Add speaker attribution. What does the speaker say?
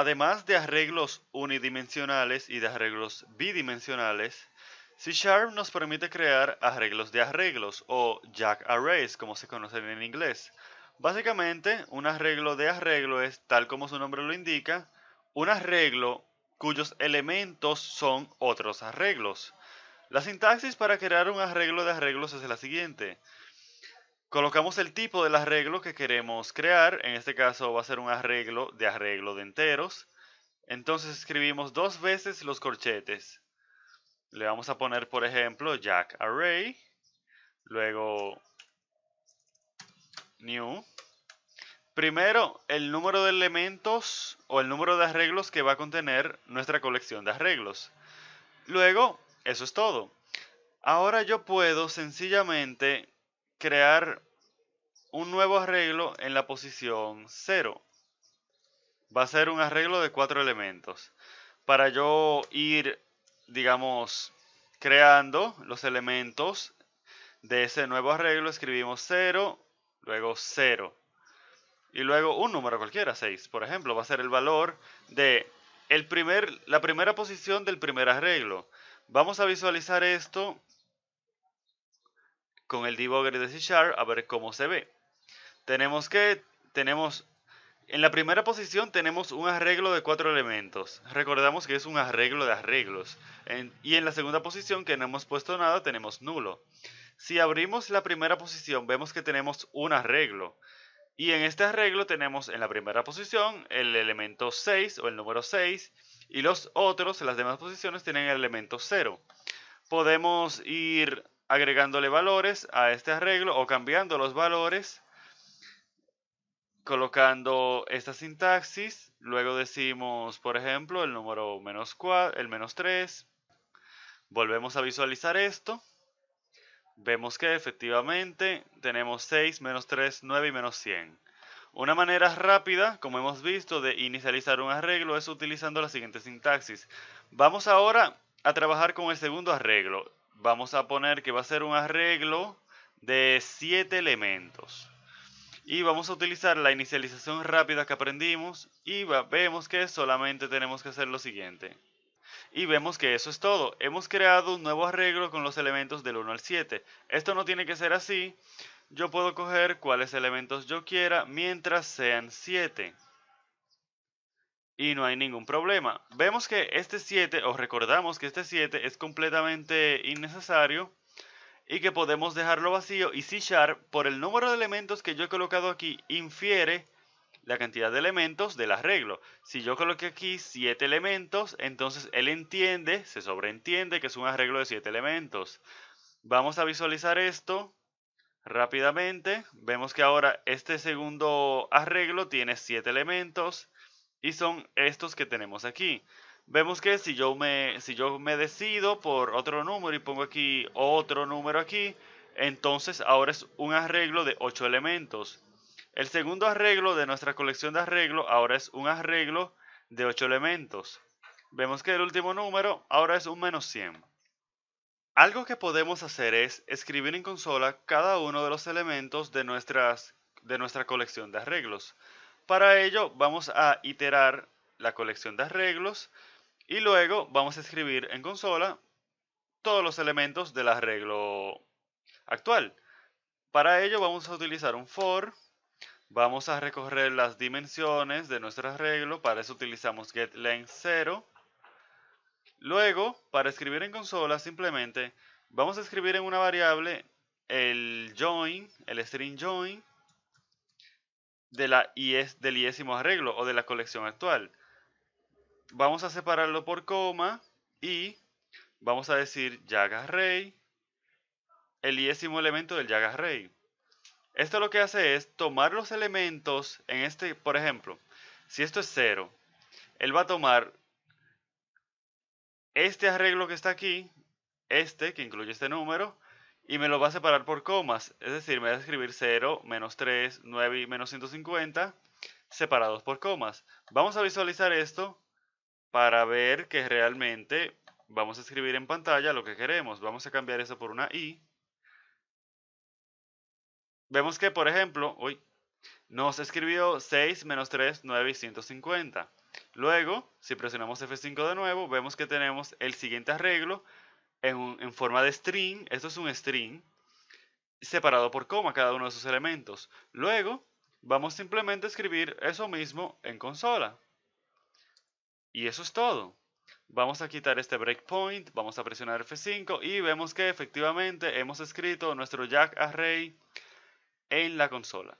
Speaker 1: Además de arreglos unidimensionales y de arreglos bidimensionales, C Sharp nos permite crear arreglos de arreglos o jack arrays como se conocen en inglés. Básicamente, un arreglo de arreglo es, tal como su nombre lo indica, un arreglo cuyos elementos son otros arreglos. La sintaxis para crear un arreglo de arreglos es la siguiente. Colocamos el tipo del arreglo que queremos crear. En este caso va a ser un arreglo de arreglo de enteros. Entonces escribimos dos veces los corchetes. Le vamos a poner, por ejemplo, jack array. Luego new. Primero, el número de elementos o el número de arreglos que va a contener nuestra colección de arreglos. Luego, eso es todo. Ahora yo puedo sencillamente crear un nuevo arreglo en la posición 0. Va a ser un arreglo de cuatro elementos. Para yo ir, digamos, creando los elementos de ese nuevo arreglo, escribimos 0, luego 0. Y luego un número cualquiera, 6, por ejemplo, va a ser el valor de el primer, la primera posición del primer arreglo. Vamos a visualizar esto con el debugger de C Sharp a ver cómo se ve. Tenemos que, tenemos, en la primera posición tenemos un arreglo de cuatro elementos. Recordamos que es un arreglo de arreglos. y en la segunda posición que no hemos puesto nada tenemos nulo. Si abrimos la primera posición vemos que tenemos un arreglo. Y en este arreglo tenemos en la primera posición el elemento 6 o el número 6 y los otros, en las demás posiciones, tienen el elemento 0. Podemos ir agregándole valores a este arreglo o cambiando los valores, colocando esta sintaxis. Luego decimos, por ejemplo, el número menos el menos 3. Volvemos a visualizar esto. Vemos que efectivamente tenemos 6, menos 3, 9 y menos 100. Una manera rápida, como hemos visto, de inicializar un arreglo es utilizando la siguiente sintaxis. Vamos ahora a trabajar con el segundo arreglo vamos a poner que va a ser un arreglo de 7 elementos. Y vamos a utilizar la inicialización rápida que aprendimos y vemos que solamente tenemos que hacer lo siguiente. Y vemos que eso es todo. Hemos creado un nuevo arreglo con los elementos del 1 al 7. Esto no tiene que ser así. Yo puedo coger cuáles elementos yo quiera mientras sean 7 y no hay ningún problema. Vemos que este 7, o recordamos que este 7 es completamente innecesario y que podemos dejarlo vacío y C Sharp, por el número de elementos que yo he colocado aquí, infiere la cantidad de elementos del arreglo. Si yo coloqué aquí 7 elementos, entonces él entiende, se sobreentiende que es un arreglo de 7 elementos. Vamos a visualizar esto rápidamente. Vemos que ahora este segundo arreglo tiene 7 elementos y son estos que tenemos aquí. Vemos que si yo me, si yo me decido por otro número y pongo aquí otro número aquí, entonces ahora es un arreglo de 8 elementos. El segundo arreglo de nuestra colección de arreglo ahora es un arreglo de 8 elementos. Vemos que el último número ahora es un menos 100. Algo que podemos hacer es escribir en consola cada uno de los elementos de, nuestras, de nuestra colección de arreglos. Para ello vamos a iterar la colección de arreglos y luego vamos a escribir en consola todos los elementos del arreglo actual. Para ello vamos a utilizar un for, vamos a recorrer las dimensiones de nuestro arreglo, para eso utilizamos getLength0. Luego, para escribir en consola simplemente vamos a escribir en una variable el join, el string join, de la del yésimo arreglo o de la colección actual. Vamos a separarlo por coma y vamos a decir Yagas Rey, el yésimo elemento del llagas Rey. Esto lo que hace es tomar los elementos en este, por ejemplo, si esto es 0, él va a tomar este arreglo que está aquí, este que incluye este número, y me lo va a separar por comas, es decir, me va a escribir 0, menos 3, 9 y menos 150 separados por comas. Vamos a visualizar esto para ver que realmente vamos a escribir en pantalla lo que queremos. Vamos a cambiar eso por una i. Vemos que, por ejemplo, hoy nos escribió 6, menos 3, 9 y 150. Luego, si presionamos F5 de nuevo, vemos que tenemos el siguiente arreglo en, forma de string, esto es un string, separado por coma cada uno de sus elementos. Luego, vamos simplemente a escribir eso mismo en consola. Y eso es todo. Vamos a quitar este breakpoint, vamos a presionar F5 y vemos que efectivamente hemos escrito nuestro jack array en la consola.